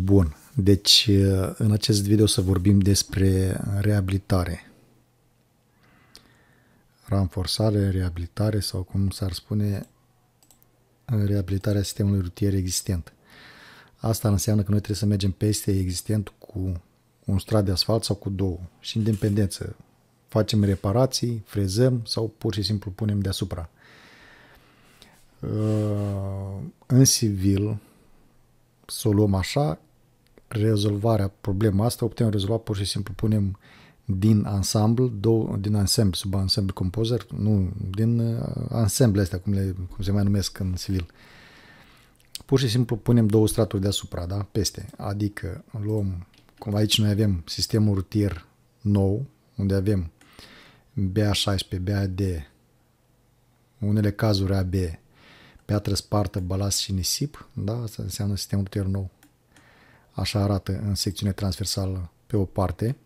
Bun, deci uh, în acest video să vorbim despre reabilitare. Ranforsare, reabilitare sau cum s-ar spune reabilitarea sistemului rutier existent. Asta înseamnă că noi trebuie să mergem peste existent cu un strat de asfalt sau cu două și în dependență. Facem reparații, frezăm sau pur și simplu punem deasupra. Uh, în civil, să o luăm așa, rezolvarea problema asta o putem rezolva pur și simplu punem din ansamblu, două, din ansamblu, sub ansamblu composer, nu, din uh, ansamblu astea, cum, le, cum se mai numesc în civil. Pur și simplu punem două straturi deasupra, da? peste. Adică luăm, cum aici noi avem sistemul rutier nou, unde avem BA16, BAD, unele cazuri AB, Piatră spartă, balast și nisip, da? Asta înseamnă sistemul rutier nou. Așa arată în secțiune transversală pe o parte.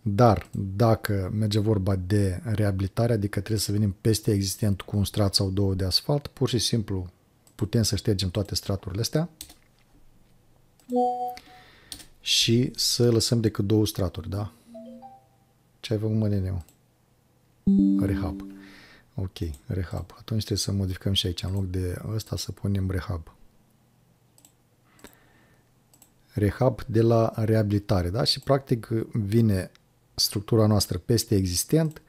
Dar dacă merge vorba de reabilitare, adică trebuie să venim peste existent cu un strat sau două de asfalt, pur și simplu putem să ștergem toate straturile astea și să lăsăm decât două straturi, da? Ce ai făcut, mă, neneu? Rehab. Ok, rehab. Atunci trebuie să modificăm și aici. În loc de ăsta să punem rehab. Rehab de la reabilitare, da? Și practic vine structura noastră peste existent.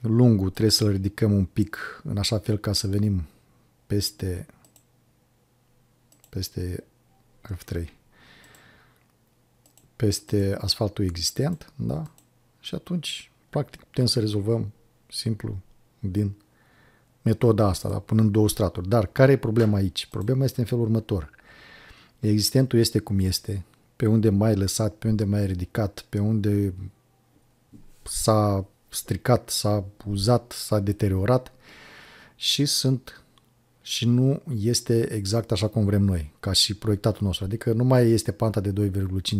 Lungul trebuie să-l ridicăm un pic în așa fel ca să venim peste peste F3 peste asfaltul existent, da? Și atunci, practic, putem să rezolvăm simplu din metoda asta, da? punând două straturi. Dar care e problema aici? Problema este în felul următor. Existentul este cum este, pe unde mai lăsat, pe unde mai ridicat, pe unde s-a stricat, s-a uzat, s-a deteriorat și sunt și nu este exact așa cum vrem noi, ca și proiectatul nostru. Adică nu mai este panta de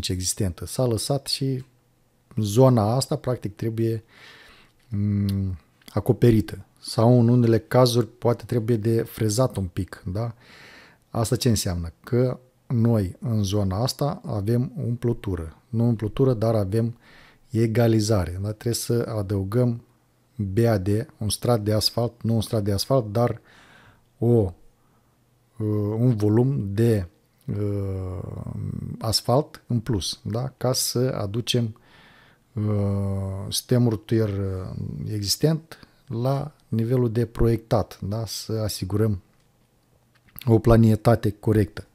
2,5 existentă. S-a lăsat și zona asta practic trebuie mm, acoperită sau în unele cazuri poate trebuie de frezat un pic, da? Asta ce înseamnă? Că noi în zona asta avem umplutură. Nu umplutură, dar avem egalizare. Da? Trebuie să adăugăm BAD, un strat de asfalt, nu un strat de asfalt, dar o, uh, un volum de uh, asfalt în plus, da? ca să aducem Э, sistemul rutier э, existent la nivelul de proiectat, da? să asigurăm o planietate corectă.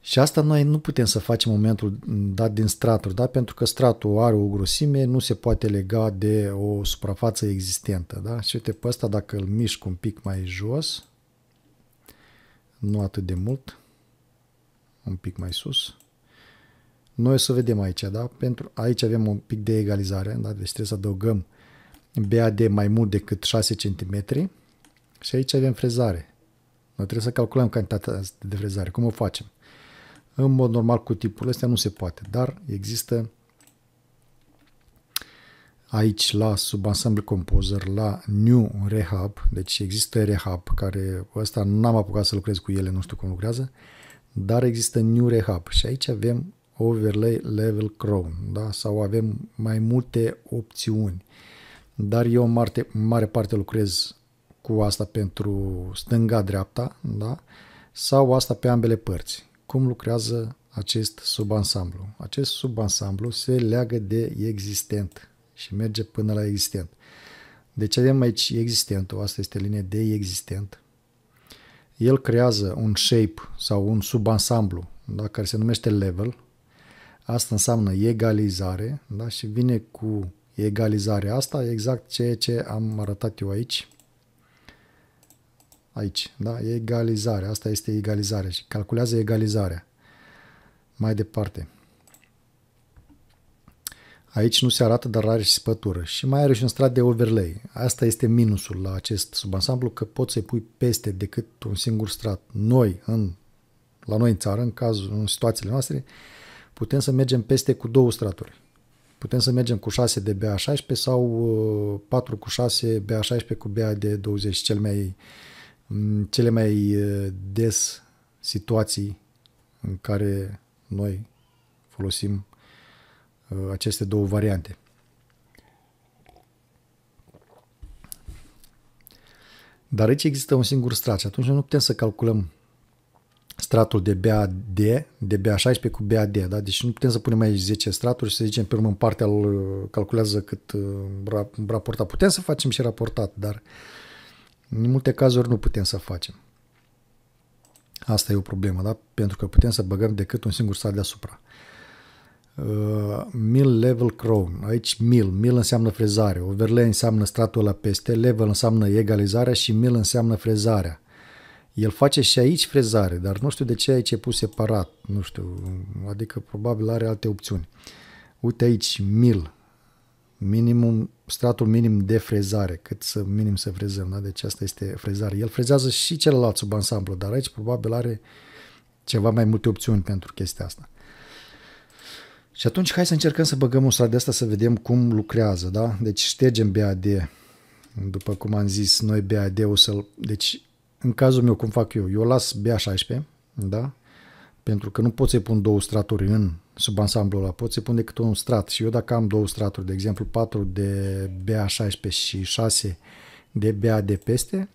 Și asta noi nu putem să facem în momentul dat din straturi, da? pentru că stratul are o grosime, nu se poate lega de o suprafață existentă. Da? Și uite, pe ăsta dacă îl mișc un pic mai jos, nu atât de mult, un pic mai sus, noi o să vedem aici, da? Pentru, aici avem un pic de egalizare, da? Deci trebuie să adăugăm BAD mai mult decât 6 cm și aici avem frezare. Noi trebuie să calculăm cantitatea de frezare. Cum o facem? În mod normal cu tipul ăsta nu se poate, dar există aici la Subensemble composer, la new rehab, deci există rehab care ăsta n-am apucat să lucrez cu ele, nu știu cum lucrează, dar există new rehab și aici avem overlay level Chrome, da? sau avem mai multe opțiuni. Dar eu în mare, mare parte lucrez cu asta pentru stânga-dreapta, da? sau asta pe ambele părți. Cum lucrează acest subansamblu? Acest subansamblu se leagă de existent și merge până la existent. Deci avem aici existentul, asta este linie de existent. El creează un shape sau un subansamblu da, care se numește level, Asta înseamnă egalizare da? și vine cu egalizarea asta exact ceea ce am arătat eu aici. Aici, da? Egalizare. Asta este egalizare și calculează egalizarea. Mai departe. Aici nu se arată, dar are și spătură. Și mai are și un strat de overlay. Asta este minusul la acest subansamblu, că poți să-i pui peste decât un singur strat. Noi, în, la noi în țară, în cazul, în situațiile noastre, uh, putem să mergem peste cu două straturi. Putem să mergem cu 6 de BA16 sau 4 uh, cu 6 BA16 cu BA de 20, cel mai, mm, cele mai uh, des situații în care noi folosim uh, aceste două variante. Dar aici există un singur strat și atunci nu putem să calculăm stratul de BAD, de BA16 cu BAD, da? Deci nu putem să punem aici 10 straturi și să zicem pe urmă în partea îl uh, calculează cât uh, raportat. Putem să facem și raportat, dar în multe cazuri nu putem să facem. Asta e o problemă, da? Pentru că putem să băgăm decât un singur strat deasupra. Uh, mill level crown. Aici mill. Mill înseamnă frezare. Overlay înseamnă stratul la peste, level înseamnă egalizarea și mill înseamnă frezarea. El face și aici frezare, dar nu știu de ce aici e pus separat, nu știu, adică probabil are alte opțiuni. Uite aici, mil, minimum, stratul minim de frezare, cât să minim să frezăm, da? deci asta este frezare. El frezează și celălalt sub ansamblu, dar aici probabil are ceva mai multe opțiuni pentru chestia asta. Și atunci hai să încercăm să băgăm un strat de asta să vedem cum lucrează, da? Deci ștergem BAD, după cum am zis, noi bad o să-l... Deci în cazul meu, cum fac eu? Eu las BA16, da? Pentru că nu pot să-i pun două straturi în sub ansamblul ăla, pot să-i pun decât un strat. Și eu dacă am două straturi, de exemplu 4 de BA16 și 6 de BA de peste,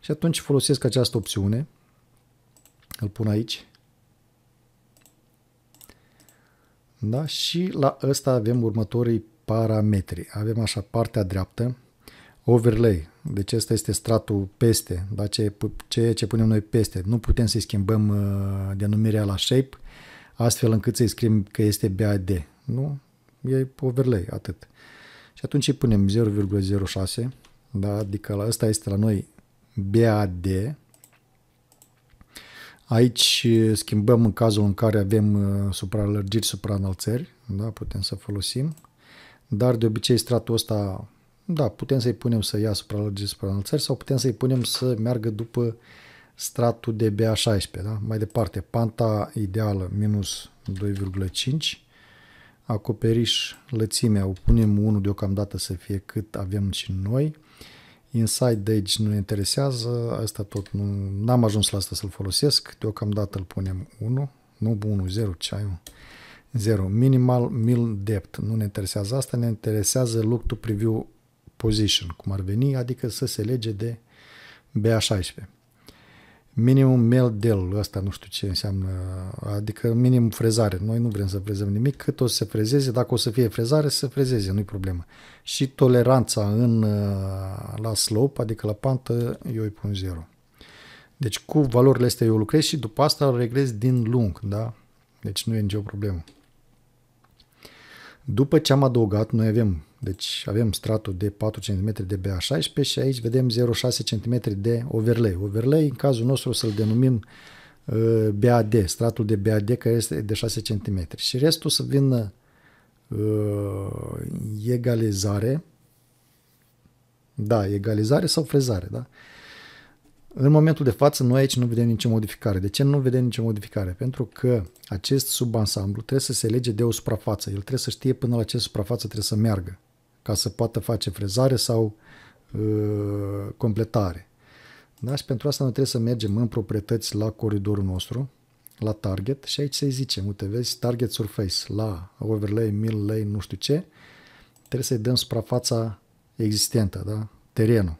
și atunci folosesc această opțiune, îl pun aici, da? și la ăsta avem următorii parametri. Avem așa partea dreaptă, overlay, deci ăsta este stratul peste, da? ce, ce ce punem noi peste. Nu putem să-i schimbăm uh, denumirea la shape, astfel încât să-i scriem că este BAD. Nu? E overlay, atât. Și atunci îi punem 0,06, da? adică la ăsta este la noi BAD. Aici uh, schimbăm în cazul în care avem uh, supraalărgiri, supraanalțări, da? putem să folosim. Dar de obicei stratul ăsta da, putem să-i punem să ia supralargiri, supraînălțări sau putem să-i punem să meargă după stratul de BA16, da? mai departe, panta ideală minus 2,5, acoperiș lățimea, o punem 1 deocamdată să fie cât avem și noi, inside edge nu ne interesează, asta tot nu, n-am ajuns la asta să-l folosesc, deocamdată îl punem 1, nu 1, 0, ce ai, 0, minimal mil depth, nu ne interesează asta, ne interesează look to preview position, cum ar veni, adică să se lege de BA16. Minimum mail del, asta nu știu ce înseamnă, adică minim frezare. Noi nu vrem să frezăm nimic, cât o să se frezeze, dacă o să fie frezare, să se frezeze, nu-i problemă. Și toleranța în, uh, la slope, adică la pantă, eu îi pun 0. Deci cu valorile astea eu lucrez și după asta regrez din lung, da? Deci nu e nicio problemă. După ce am adăugat, noi avem, deci avem stratul de 4 cm de BA16 și aici vedem 0,6 cm de overlay. Overlay, în cazul nostru, o să-l denumim uh, BAD, stratul de BAD care este de 6 cm. Și restul să vină uh, egalizare, da, egalizare sau frezare, da? În momentul de față, noi aici nu vedem nicio modificare. De ce nu vedem nicio modificare? Pentru că acest subansamblu trebuie să se lege de o suprafață. El trebuie să știe până la ce suprafață trebuie să meargă ca să poată face frezare sau uh, completare. Da? Și pentru asta noi trebuie să mergem în proprietăți la coridorul nostru, la target și aici să-i zicem, uite, vezi, target surface la overlay, mill lane, nu știu ce, trebuie să-i dăm suprafața existentă, da? terenul.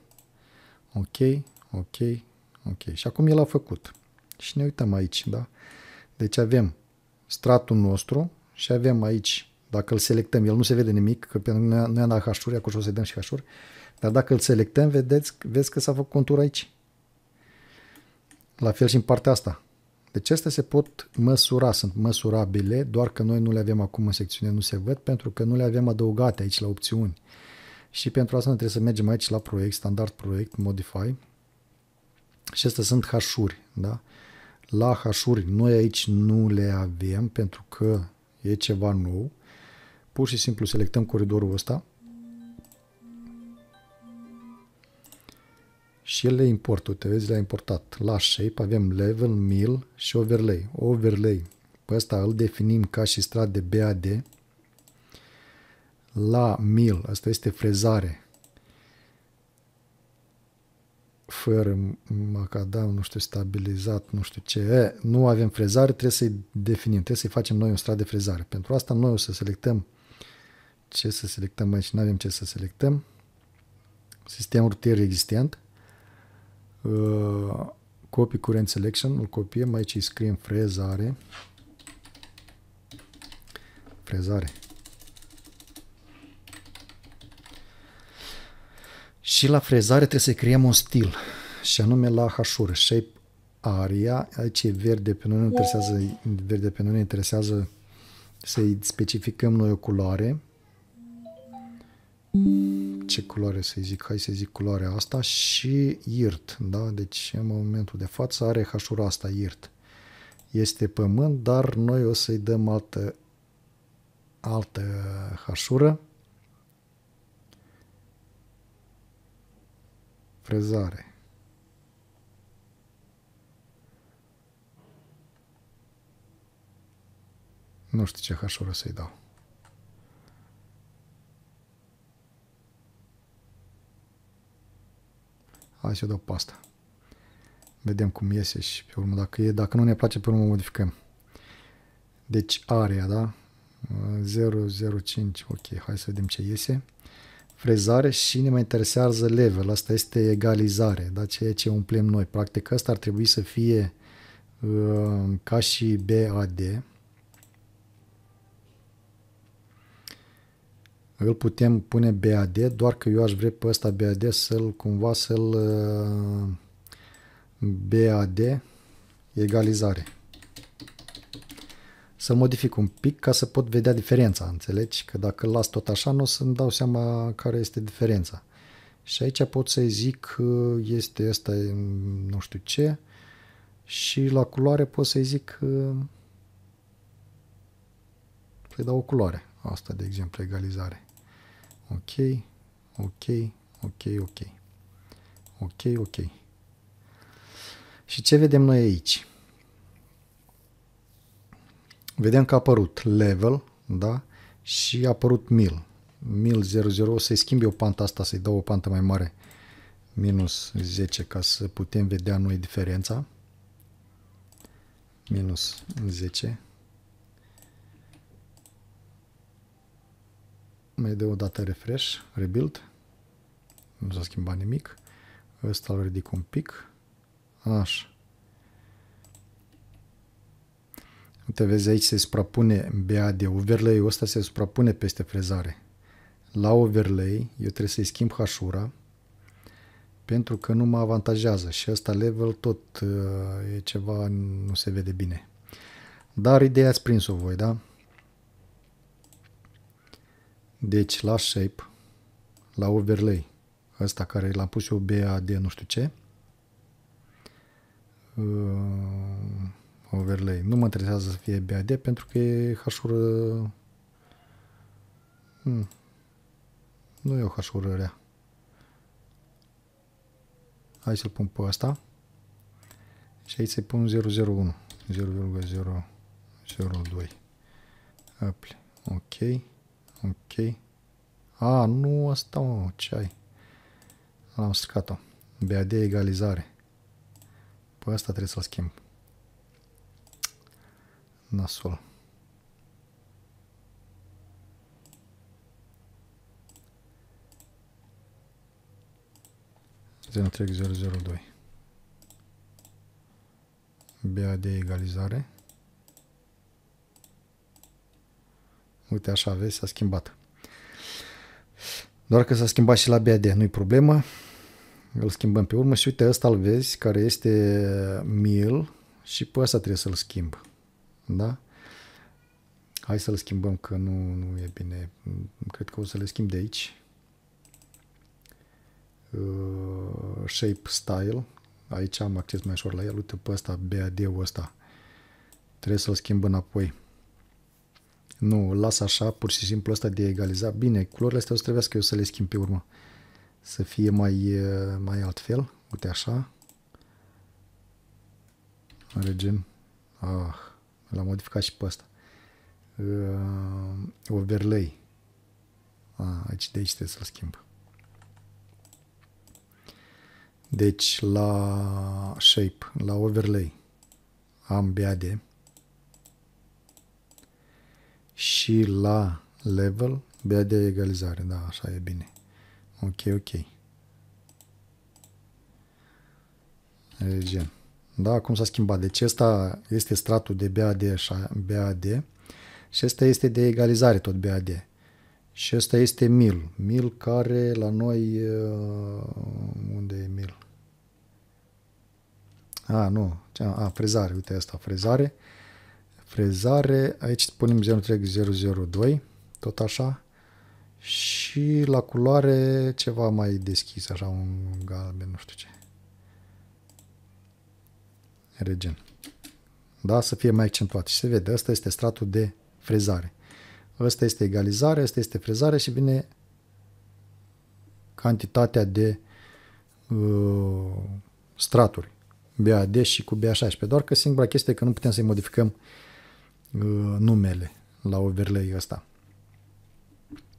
Ok, ok, ok. Și acum el a făcut. Și ne uităm aici, da? Deci avem stratul nostru și avem aici, dacă îl selectăm, el nu se vede nimic, că pentru că noi am dat hașuri, acolo o să dăm și hașuri, dar dacă îl selectăm, vedeți, vezi că s-a făcut contur aici. La fel și în partea asta. Deci acestea se pot măsura, sunt măsurabile, doar că noi nu le avem acum în secțiune, nu se văd, pentru că nu le avem adăugate aici la opțiuni. Și pentru asta trebuie să mergem aici la proiect, standard proiect, modify, și astea sunt hașuri, da? La hașuri noi aici nu le avem pentru că e ceva nou. Pur și simplu selectăm coridorul ăsta și el le importă. Uite, vezi, le-a importat. La shape avem level, mill și overlay. Overlay. Pe ăsta îl definim ca și strat de BAD. La mill, asta este frezare. fără macadam, nu știu, stabilizat, nu știu ce, e, nu avem frezare, trebuie să-i definim, trebuie să-i facem noi un strat de frezare. Pentru asta noi o să selectăm ce să selectăm aici, nu avem ce să selectăm. Sistem rutier existent. Uh, Copy current selection, îl copiem, aici îi scriem frezare. Frezare. Și la frezare trebuie să creăm un stil și anume la hașur, shape area, aici e verde pe noi, nu interesează, verde pe noi ne interesează să-i specificăm noi o culoare. Ce culoare să zic? Hai să zic culoarea asta și irt, da? Deci în momentul de față are hașura asta, irt. Este pământ, dar noi o să-i dăm altă, altă hașură. Frezare. Nu știu ce hașură să-i dau. Hai să dau pasta. Vedem cum iese și pe urmă dacă e, dacă nu ne place, pe urmă modificăm. Deci area, da? 005, ok, hai să vedem ce iese. Frezare și ne mai interesează level, asta este egalizare, da? ceea ce umplem noi. Practic asta ar trebui să fie uh, ca și BAD, îl putem pune BAD, doar că eu aș vrea pe ăsta BAD să-l cumva să-l uh, BAD egalizare. Să modific un pic ca să pot vedea diferența, înțelegi? Că dacă îl las tot așa, nu o să-mi dau seama care este diferența. Și aici pot să-i zic uh, este ăsta nu știu ce și la culoare pot să-i zic să-i uh, dau o culoare. Asta, de exemplu, egalizare. Ok, ok, ok, ok. Ok, ok. Și ce vedem noi aici? Vedem că a apărut level, da? Și a apărut mil. Mil 00, o să-i schimb eu panta asta, să-i dau o pantă mai mare. Minus 10, ca să putem vedea noi diferența. Minus 10. mai dă o dată refresh, rebuild, nu s-a schimbat nimic, ăsta îl ridic un pic, așa. Uite, vezi aici se suprapune de overlay-ul ăsta se suprapune peste frezare. La overlay eu trebuie să-i schimb hașura pentru că nu mă avantajează și ăsta level tot uh, e ceva, nu se vede bine. Dar ideea ați prins-o voi, da? Deci la shape, la overlay, ăsta care l-am pus eu de nu știu ce, uh, overlay. Nu mă interesează să fie BAD pentru că e hașură... Hmm. Nu e o hașură rea. Hai să-l pun pe ăsta. Și aici să-i pun 001. 0,002. Apply. Ok. Ok. A, nu asta, mă, ce ai? L-am stricat-o. BAD egalizare. Pe păi asta trebuie să-l schimb. Nasol. Zenutrec 002. BAD egalizare. uite așa, vezi, s-a schimbat. Doar că s-a schimbat și la BAD, nu-i problemă. Îl schimbăm pe urmă și uite, ăsta îl vezi, care este mil și pe ăsta trebuie să-l schimb. Da? Hai să-l schimbăm că nu, nu e bine. Cred că o să le schimb de aici. Uh, shape Style. Aici am acces mai ușor la el. Uite pe ăsta, BAD-ul ăsta. Trebuie să-l schimb înapoi. Nu, las așa, pur și simplu asta de egalizat. Bine, culorile astea o să trebuiască eu să le schimb pe urmă. Să fie mai, mai altfel. Uite așa. Regim, Ah, l-am modificat și pe ăsta. Uh, overlay. Ah, aici de aici trebuie să-l schimb. Deci la shape, la overlay am BAD și la level, bea de egalizare, da, așa e bine. Ok, ok. Regen. Da, cum s-a schimbat. Deci ăsta este stratul de BAD, BAD și ăsta este de egalizare tot BAD. Și ăsta este mil. Mil care la noi... Uh, unde e mil? A, nu. A, frezare. Uite asta, frezare. Uh, frezare, aici punem 0,002, tot așa, și la culoare ceva mai deschis, așa un galben, nu știu ce. Regen. Da, să fie mai accentuat. Și se vede, Asta este stratul de frezare. Asta este egalizare, Asta este frezare și vine cantitatea de uh, straturi. BAD și cu BA16, doar că singura chestie că nu putem să-i modificăm uh, Uh, numele la overlay ăsta.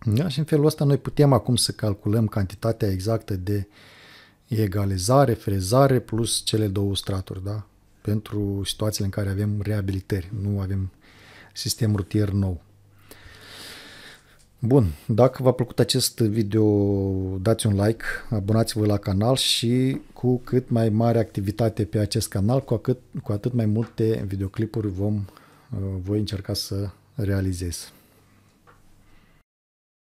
Da? Și în felul ăsta noi putem acum să calculăm cantitatea exactă de egalizare, frezare plus cele două straturi, da? pentru situațiile în care avem reabilitări, nu avem sistem rutier nou. Bun, dacă v-a plăcut acest video, dați un like, abonați-vă la canal și cu cât mai mare activitate pe acest canal, cu, atât, cu atât mai multe videoclipuri vom voi încerca să realizez.